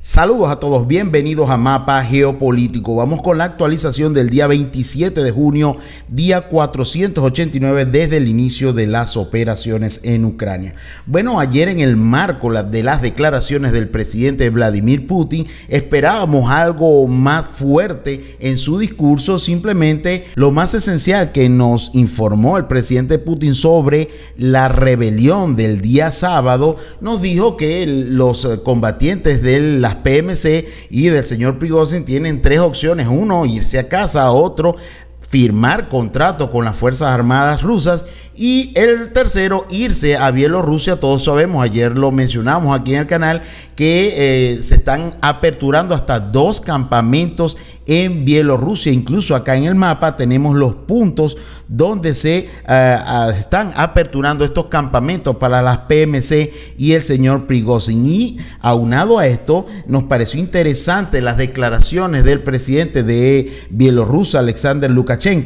Saludos a todos, bienvenidos a Mapa Geopolítico. Vamos con la actualización del día 27 de junio, día 489 desde el inicio de las operaciones en Ucrania. Bueno, ayer en el marco de las declaraciones del presidente Vladimir Putin, esperábamos algo más fuerte en su discurso, simplemente lo más esencial que nos informó el presidente Putin sobre la rebelión del día sábado, nos dijo que los combatientes de la las PMC y del señor Prigozhin tienen tres opciones. Uno, irse a casa. Otro, firmar contrato con las Fuerzas Armadas rusas y el tercero, irse a Bielorrusia. Todos sabemos, ayer lo mencionamos aquí en el canal, que eh, se están aperturando hasta dos campamentos en Bielorrusia. Incluso acá en el mapa tenemos los puntos donde se eh, están aperturando estos campamentos para las PMC y el señor Prigozhin. Y aunado a esto, nos pareció interesante las declaraciones del presidente de Bielorrusia, Alexander Lukashenko,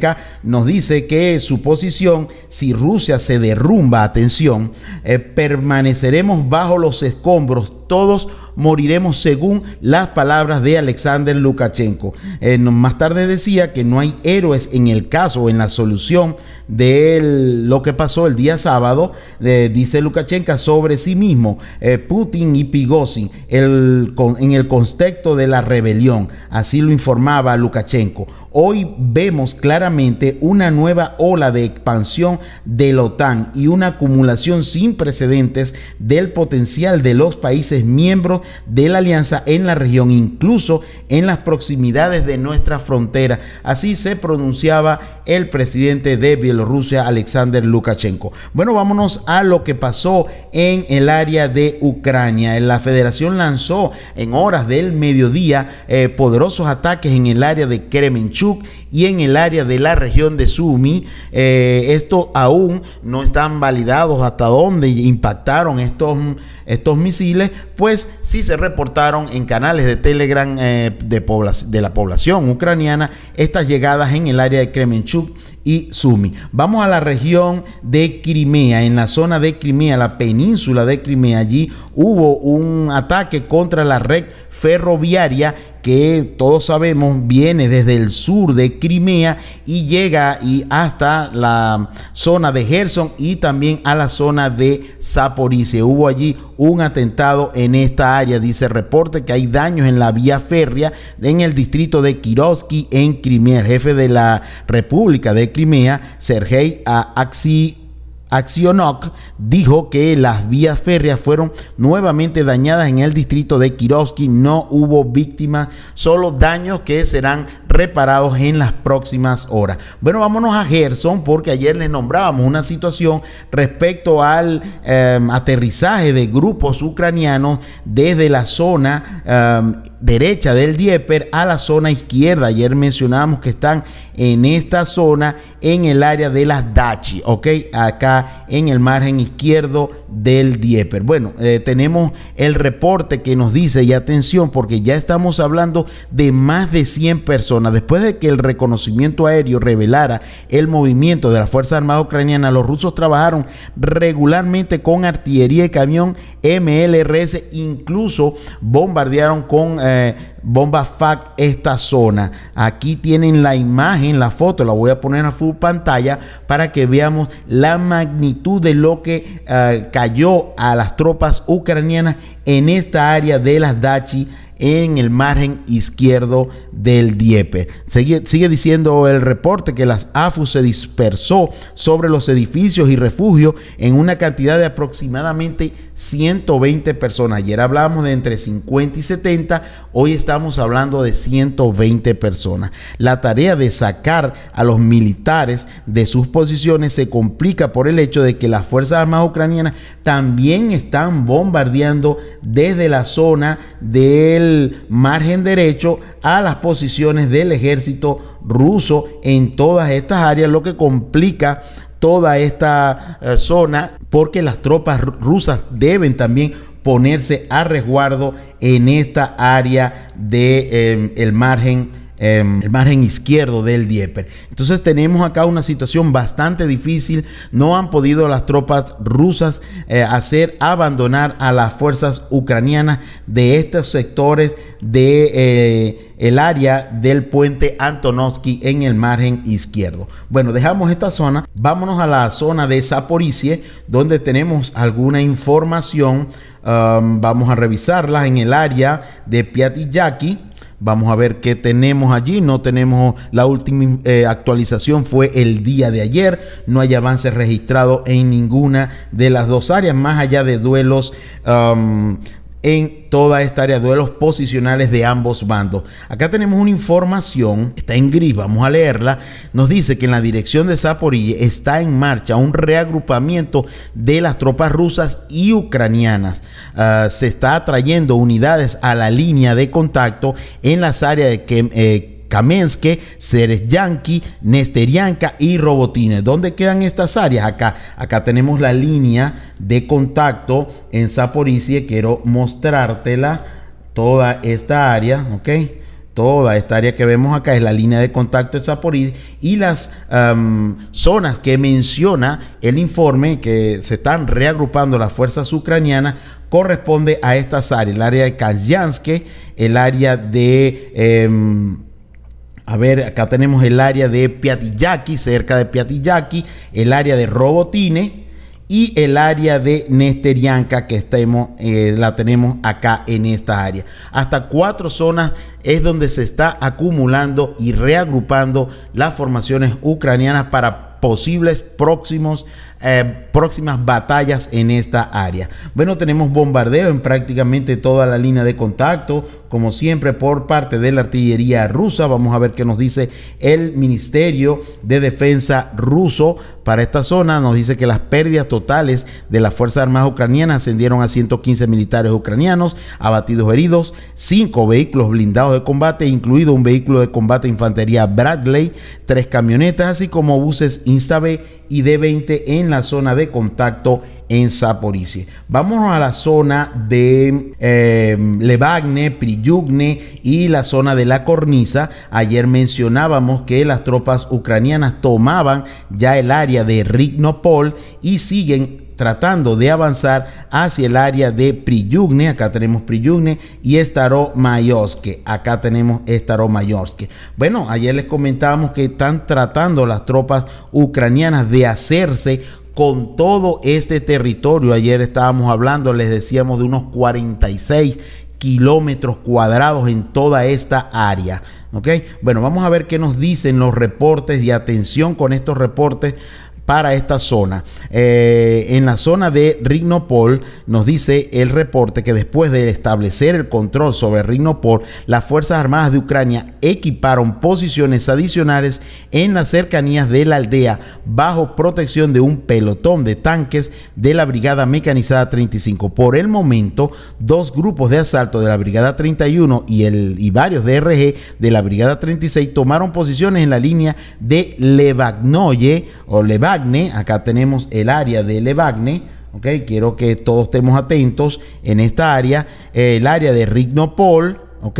nos dice que su posición, si Rusia se derrumba, atención, eh, permaneceremos bajo los escombros todos moriremos según las palabras de Alexander Lukashenko. Eh, más tarde decía que no hay héroes en el caso, en la solución de lo que pasó el día sábado, dice Lukashenko sobre sí mismo, eh, Putin y Pigosin, el, en el contexto de la rebelión. Así lo informaba Lukashenko. Hoy vemos claramente una nueva ola de expansión de la OTAN y una acumulación sin precedentes del potencial de los países miembros de la alianza en la región, incluso en las proximidades de nuestra frontera. Así se pronunciaba el presidente de Bielorrusia Rusia, Alexander Lukashenko. Bueno, vámonos a lo que pasó en el área de Ucrania. La federación lanzó en horas del mediodía eh, poderosos ataques en el área de Kremenchuk y en el área de la región de Sumi. Eh, esto aún no están validados hasta dónde impactaron estos, estos misiles, pues sí se reportaron en canales de Telegram eh, de, de la población ucraniana estas llegadas en el área de Kremenchuk y Sumi. Vamos a la región de Crimea, en la zona de Crimea, la península de Crimea. Allí hubo un ataque contra la red ferroviaria que todos sabemos viene desde el sur de Crimea y llega y hasta la zona de Gerson y también a la zona de Saporice Hubo allí un atentado en esta área. Dice reporte que hay daños en la vía férrea en el distrito de Kirovsky en Crimea. El jefe de la República de Crimea, Sergei Axi Axionok dijo que las vías férreas fueron nuevamente dañadas en el distrito de Kirovsky. No hubo víctimas, solo daños que serán reparados en las próximas horas. Bueno, vámonos a Gerson porque ayer les nombrábamos una situación respecto al em, aterrizaje de grupos ucranianos desde la zona. Em, derecha del Dieper a la zona izquierda. Ayer mencionábamos que están en esta zona, en el área de las Dachi, ¿ok? Acá en el margen izquierdo del Dieper. Bueno, eh, tenemos el reporte que nos dice, y atención, porque ya estamos hablando de más de 100 personas. Después de que el reconocimiento aéreo revelara el movimiento de la Fuerza Armada Ucraniana, los rusos trabajaron regularmente con artillería y camión MLRS, incluso bombardearon con... Eh, eh, Bomba FAC esta zona. Aquí tienen la imagen, la foto, la voy a poner a full pantalla para que veamos la magnitud de lo que eh, cayó a las tropas ucranianas en esta área de las Dachi en el margen izquierdo del Diepe. Sigue, sigue diciendo el reporte que las AFU se dispersó sobre los edificios y refugios en una cantidad de aproximadamente 120 personas. Ayer hablábamos de entre 50 y 70, hoy estamos hablando de 120 personas. La tarea de sacar a los militares de sus posiciones se complica por el hecho de que las Fuerzas Armadas ucranianas también están bombardeando desde la zona del margen derecho a las posiciones del ejército ruso en todas estas áreas, lo que complica toda esta eh, zona porque las tropas rusas deben también ponerse a resguardo en esta área del de, em, el margen en em, el margen izquierdo del Dieper. Entonces tenemos acá una situación bastante difícil. No han podido las tropas rusas eh, hacer abandonar a las fuerzas ucranianas de estos sectores de... Eh, el área del puente Antonovsky en el margen izquierdo. Bueno, dejamos esta zona, vámonos a la zona de Saporizie, donde tenemos alguna información. vamos a revisarla en el área de Piatyjaki. Vamos a ver qué tenemos allí. No tenemos la última eh, actualización, fue el día de ayer. No hay avances registrados en ninguna de las dos áreas, más allá de duelos en toda esta área, duelos posicionales de ambos bandos. Acá tenemos una información, está en gris, vamos a leerla, nos dice que en la dirección de Zaporille está en marcha un reagrupamiento de las tropas rusas y ucranianas. Ah, se está atrayendo unidades a la línea de contacto en las áreas de que... Kamenske, Seresyanki, Nesterianka y Robotines. ¿Dónde quedan estas áreas? Acá, acá tenemos la línea de contacto en Zaporizhia. Quiero mostrártela toda esta área, ¿ok? Toda esta área que vemos acá es la línea de contacto de Zaporizhia y las zonas que menciona el informe que se están reagrupando las fuerzas ucranianas corresponde a estas áreas, el área de Kazianske, el área de... Em, a ver, acá tenemos el área de Piatyaki cerca de Piatillaqui, el área de Robotine y el área de Nesterianka, que eh, la tenemos acá en esta área. Hasta cuatro zonas es donde se está acumulando y reagrupando las formaciones ucranianas para posibles próximos, eh, próximas batallas en esta área. Bueno, tenemos bombardeo en prácticamente toda la línea de contacto, como siempre por parte de la artillería rusa. Vamos a ver qué nos dice el Ministerio de Defensa ruso para esta zona nos dice que las pérdidas totales de las Fuerzas Armadas ucranianas ascendieron a 115 militares ucranianos, abatidos heridos, 5 vehículos blindados de combate, incluido un vehículo de combate infantería Bradley, 3 camionetas, así como buses InstaB y D-20 en la zona de contacto en Vamos a la zona de eh, Levagne, Priyugne y la zona de la cornisa. Ayer mencionábamos que las tropas ucranianas tomaban ya el área de Rignopol y siguen tratando de avanzar hacia el área de Priyugne, acá tenemos Priyugne y Estaro acá tenemos Estaro Bueno, ayer les comentábamos que están tratando las tropas ucranianas de hacerse con todo este territorio. Ayer estábamos hablando, les decíamos, de unos 46 kilómetros cuadrados en toda esta área. Bueno, vamos a ver qué nos dicen los reportes y atención con estos reportes para esta zona. Eh, en la zona de Rignopol nos dice el reporte que después de establecer el control sobre Rignopol, las Fuerzas Armadas de Ucrania equiparon posiciones adicionales en las cercanías de la aldea bajo protección de un pelotón de tanques de la Brigada Mecanizada 35. Por el momento, dos grupos de asalto de la Brigada 31 y, el, y varios DRG de la Brigada 36 tomaron posiciones en la línea de Levagnoye o Levagnoye acá tenemos el área de Levagne ¿ok? Quiero que todos estemos atentos en esta área, eh, el área de Rignopol, ¿ok?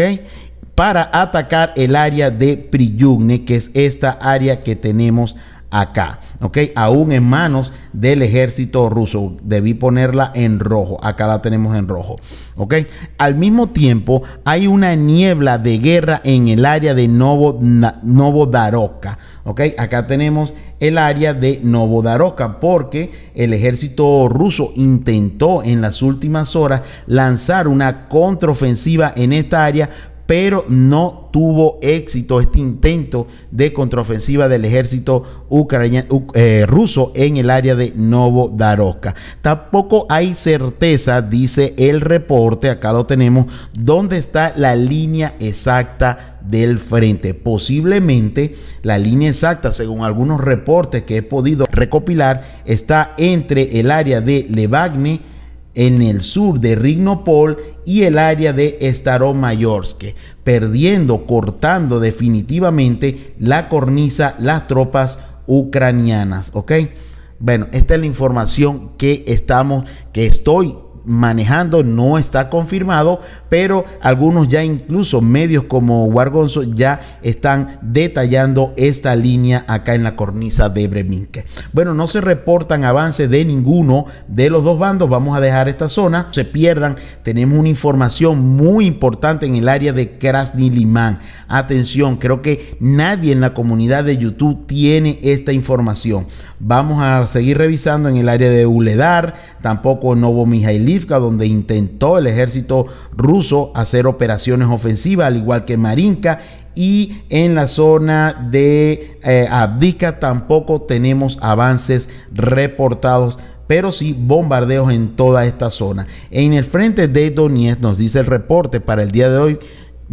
Para atacar el área de Priyugne, que es esta área que tenemos acá, ¿ok? Aún en manos del ejército ruso. Debí ponerla en rojo, acá la tenemos en rojo, ¿ok? Al mismo tiempo, hay una niebla de guerra en el área de Novo, Novodaroka, ¿ok? Acá tenemos el área de Novodaroka porque el ejército ruso intentó en las últimas horas lanzar una contraofensiva en esta área pero no tuvo éxito este intento de contraofensiva del ejército ucraniano eh, ruso en el área de Novodarovka. Tampoco hay certeza, dice el reporte, acá lo tenemos, dónde está la línea exacta del frente. Posiblemente la línea exacta, según algunos reportes que he podido recopilar, está entre el área de Levagne, en el sur de Rignopol y el área de Staromayorsk, perdiendo, cortando definitivamente la cornisa las tropas ucranianas, Bueno, esta es la información que estamos, que estoy manejando, no está confirmado, pero algunos ya incluso medios como Wargonzo ya están detallando esta línea acá en la cornisa de Breminque. Bueno, no se reportan avances de ninguno de los dos bandos, vamos a dejar esta zona, se pierdan, tenemos una información muy importante en el área de Krasnilimán. Atención, creo que nadie en la comunidad de YouTube tiene esta información. Vamos a seguir revisando en el área de Uledar, tampoco Novo Mijailí donde intentó el ejército ruso hacer operaciones ofensivas, al igual que Marinka, y en la zona de eh, Abdiska tampoco tenemos avances reportados pero sí bombardeos en toda esta zona. En el frente de Donetsk, nos dice el reporte para el día de hoy,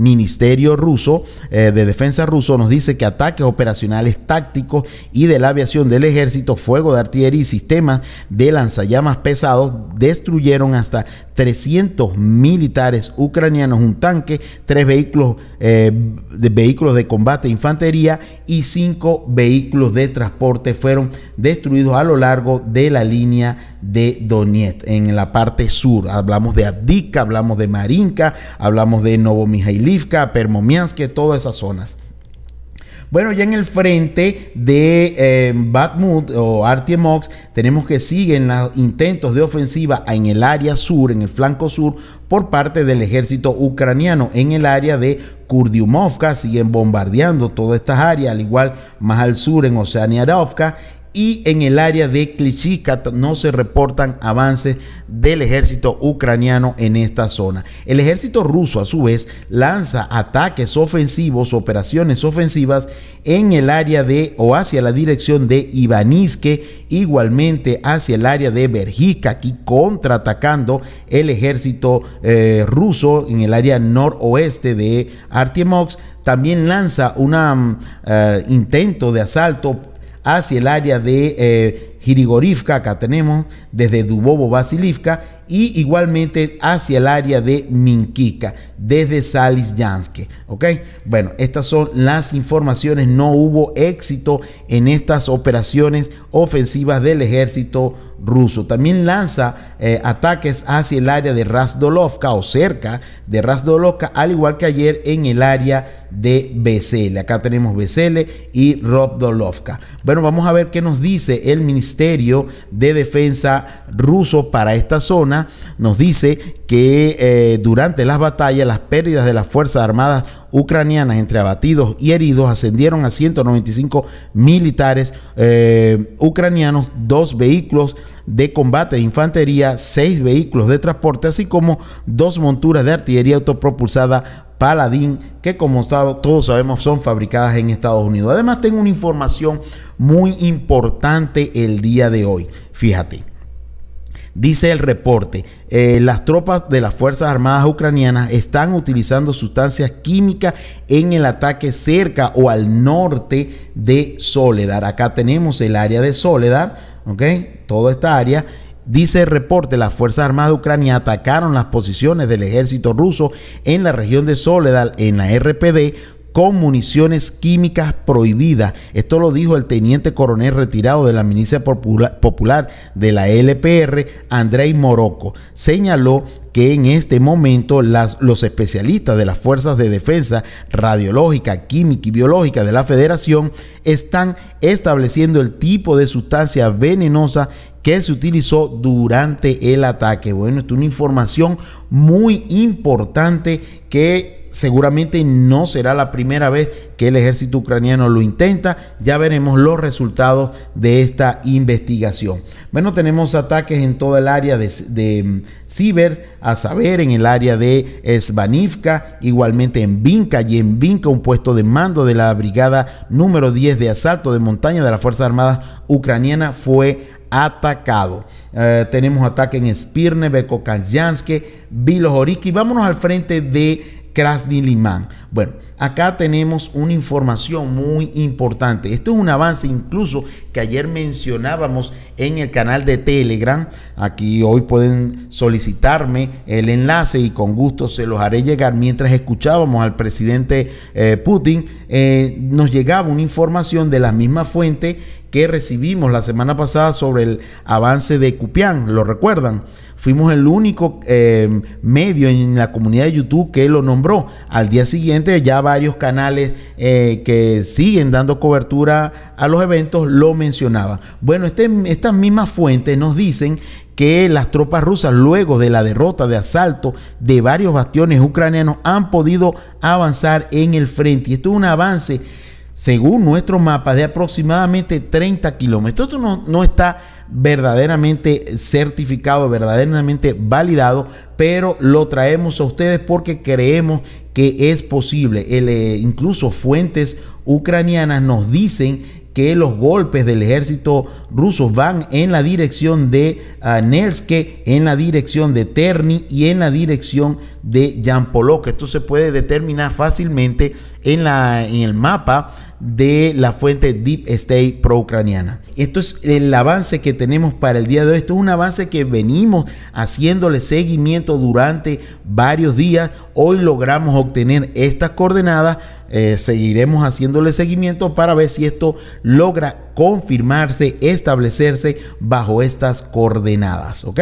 Ministerio Ruso eh, de Defensa Ruso nos dice que ataques operacionales tácticos y de la aviación del ejército, fuego de artillería y sistemas de lanzallamas pesados destruyeron hasta 300 militares ucranianos, un tanque, tres vehículos, eh, de, vehículos de combate e infantería y cinco vehículos de transporte fueron destruidos a lo largo de la línea de Donetsk, en la parte sur. Hablamos de Abdika, hablamos de Marinka, hablamos de Novomijailivka, Permomiansk, todas esas zonas. Bueno, ya en el frente de eh, Batmut o Artiemox, tenemos que siguen los intentos de ofensiva en el área sur, en el flanco sur, por parte del ejército ucraniano en el área de Kurdiumovka. Siguen bombardeando todas estas áreas, al igual más al sur en Oceania Arovka y en el área de Klichika no se reportan avances del ejército ucraniano en esta zona. El ejército ruso a su vez lanza ataques ofensivos, operaciones ofensivas en el área de o hacia la dirección de Ivaniske, igualmente hacia el área de Berjica, aquí contraatacando el ejército eh, ruso en el área noroeste de Artiemoks. también lanza un mm, eh, intento de asalto hacia el área de Hirigorivka eh, acá tenemos, desde Dubovo Basilivka, y igualmente hacia el área de Minkika, desde Salisjanske. ¿Ok? Bueno, estas son las informaciones. No hubo éxito en estas operaciones ofensivas del ejército ruso. También lanza eh, ataques hacia el área de Rasdolovka o cerca de Rasdolovka, al igual que ayer en el área de Besele. Acá tenemos Besele y Robdolovka. Bueno, vamos a ver qué nos dice el Ministerio de Defensa ruso para esta zona. Nos dice que eh, durante las batallas las pérdidas de las Fuerzas Armadas ucranianas entre abatidos y heridos ascendieron a 195 militares eh, ucranianos, dos vehículos de combate de infantería, seis vehículos de transporte, así como dos monturas de artillería autopropulsada Paladín, que como todos sabemos son fabricadas en Estados Unidos. Además tengo una información muy importante el día de hoy. Fíjate, Dice el reporte, eh, las tropas de las Fuerzas Armadas ucranianas están utilizando sustancias químicas en el ataque cerca o al norte de Soledad. Acá tenemos el área de Soledad, ¿ok? Toda esta área. Dice el reporte, las Fuerzas Armadas de Ucrania atacaron las posiciones del ejército ruso en la región de Soledad, en la RPD, con municiones químicas prohibidas. Esto lo dijo el teniente coronel retirado de la milicia popular de la LPR, Andrei Morocco. Señaló que en este momento los especialistas de las Fuerzas de Defensa Radiológica, Química y Biológica de la Federación están estableciendo el tipo de sustancia venenosa que se utilizó durante el ataque. Bueno, es una información muy importante que seguramente no será la primera vez que el ejército ucraniano lo intenta. Ya veremos los resultados de esta investigación. Bueno, tenemos ataques en todo el área de, de Ciber, mm, a saber, en el área de Svanivka, igualmente en Vinca y en Vinka un puesto de mando de la brigada número 10 de asalto de montaña de las Fuerzas Armadas ucraniana fue atacado. Eh, tenemos ataque en Spirne, Bekokansyanske, y Vámonos al frente de Krasny Bueno, acá tenemos una información muy importante. Esto es un avance incluso que ayer mencionábamos en el canal de Telegram. Aquí hoy pueden solicitarme el enlace y con gusto se los haré llegar. Mientras escuchábamos al presidente eh, Putin, eh, nos llegaba una información de la misma fuente que recibimos la semana pasada sobre el avance de Cupián, ¿lo recuerdan? Fuimos el único eh, medio en la comunidad de YouTube que lo nombró. Al día siguiente ya varios canales eh, que siguen dando cobertura a los eventos lo mencionaban. Bueno, este, estas mismas fuentes nos dicen que las tropas rusas, luego de la derrota de asalto de varios bastiones ucranianos, han podido avanzar en el frente. Y esto es un avance según nuestro mapa, de aproximadamente 30 kilómetros. Esto no, está verdaderamente certificado, verdaderamente validado, pero lo traemos a ustedes porque creemos que es posible. Eh, incluso fuentes ucranianas nos dicen que los golpes del ejército ruso van en la dirección de ah, Nelske, en la dirección de Terni y en la dirección de Yampolok. Esto se puede determinar fácilmente en el mapa de la fuente Deep State pro-ucraniana. Esto es el avance que tenemos para el día de hoy. Esto es un avance que venimos haciéndole seguimiento durante varios días. Hoy logramos obtener estas coordenadas. Eh, seguiremos haciéndole seguimiento para ver si esto logra confirmarse, establecerse bajo estas coordenadas. ¿Ok?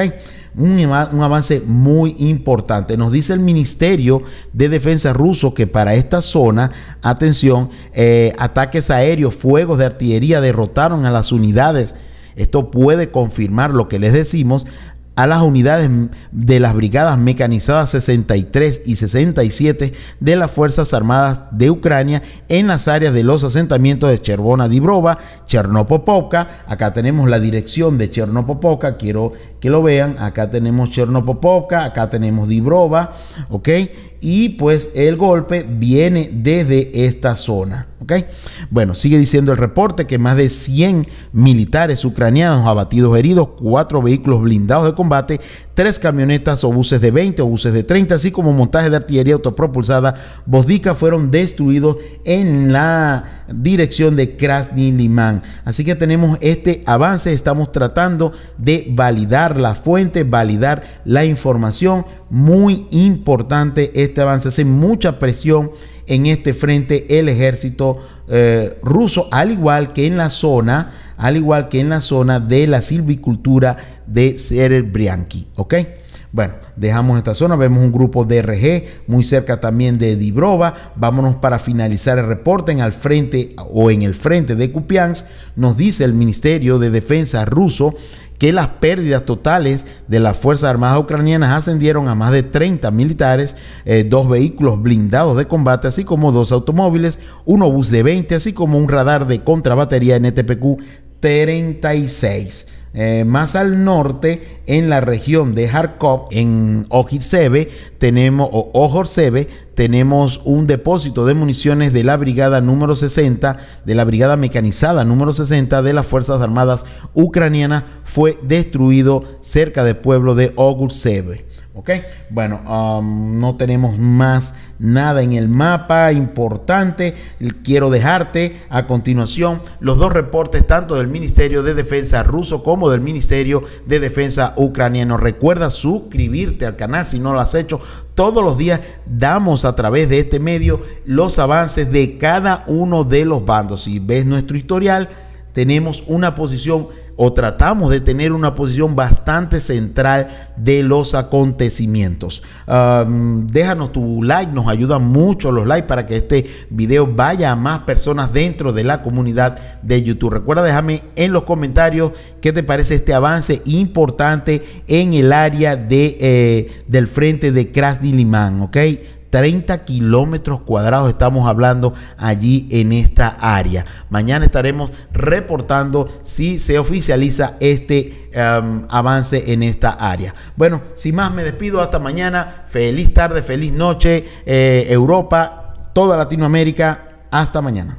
un, avance muy importante. Nos dice el Ministerio de Defensa ruso que para esta zona, atención, eh, ataques aéreos, fuegos de artillería derrotaron a las unidades. Esto puede confirmar lo que les decimos a las unidades de las brigadas mecanizadas 63 y 67 de las Fuerzas Armadas de Ucrania en las áreas de los asentamientos de Cherbona, Dibrova, Chernopopovka. Acá tenemos la dirección de Chernopopovka, quiero que lo vean. Acá tenemos Chernopopovka, acá tenemos Dibrova, ¿ok? y pues el golpe viene desde esta zona. Bueno, sigue diciendo el reporte que más de 100 militares ucranianos abatidos, heridos, cuatro vehículos blindados de combate, tres camionetas o buses de 20 o buses de 30, así como montaje de artillería autopropulsada Bosdica fueron destruidos en la dirección de Krasny Liman. Así que tenemos este avance, estamos tratando de validar la fuente, validar la información. Muy importante este avance, hace mucha presión en este frente el ejército eh, ruso, al igual que en la zona al igual que en la zona de la silvicultura de Serebrianki. ¿Ok? Bueno, dejamos esta zona, vemos un grupo de RG muy cerca también de Dibrova. Vámonos para finalizar el reporte en al frente o en el frente de Kupiansk. Nos dice el Ministerio de Defensa ruso que las pérdidas totales de las Fuerzas Armadas Ucranianas ascendieron a más de 30 militares, eh, dos vehículos blindados de combate, así como dos automóviles, un obús de 20, así como un radar de contrabatería NTPQ 36. Eh, más al norte, en la región de Kharkov, en Ojitsebe, tenemos, o tenemos un depósito de municiones de la brigada número 60, de la brigada mecanizada número 60 de las Fuerzas Armadas Ucranianas, fue destruido cerca del pueblo de Ogurseve. Ok, bueno, um, no tenemos más nada en el mapa importante. Quiero dejarte a continuación los dos reportes tanto del Ministerio de Defensa ruso como del Ministerio de Defensa ucraniano. Recuerda suscribirte al canal si no lo has hecho. Todos los días damos a través de este medio los avances de cada uno de los bandos. Si ves nuestro historial, tenemos una posición o tratamos de tener una posición bastante central de los acontecimientos. déjanos tu like, nos ayudan mucho los likes para que este video vaya a más personas dentro de la comunidad de YouTube. Recuerda déjame en los comentarios qué te parece este avance importante en el área de, eh, del frente de Krasny Limán, ¿ok? 30 kilómetros cuadrados estamos hablando allí en esta área. Mañana estaremos reportando si se oficializa este em, avance en esta área. Bueno, sin más me despido hasta mañana. Feliz tarde, feliz noche, eh, Europa, toda Latinoamérica. Hasta mañana.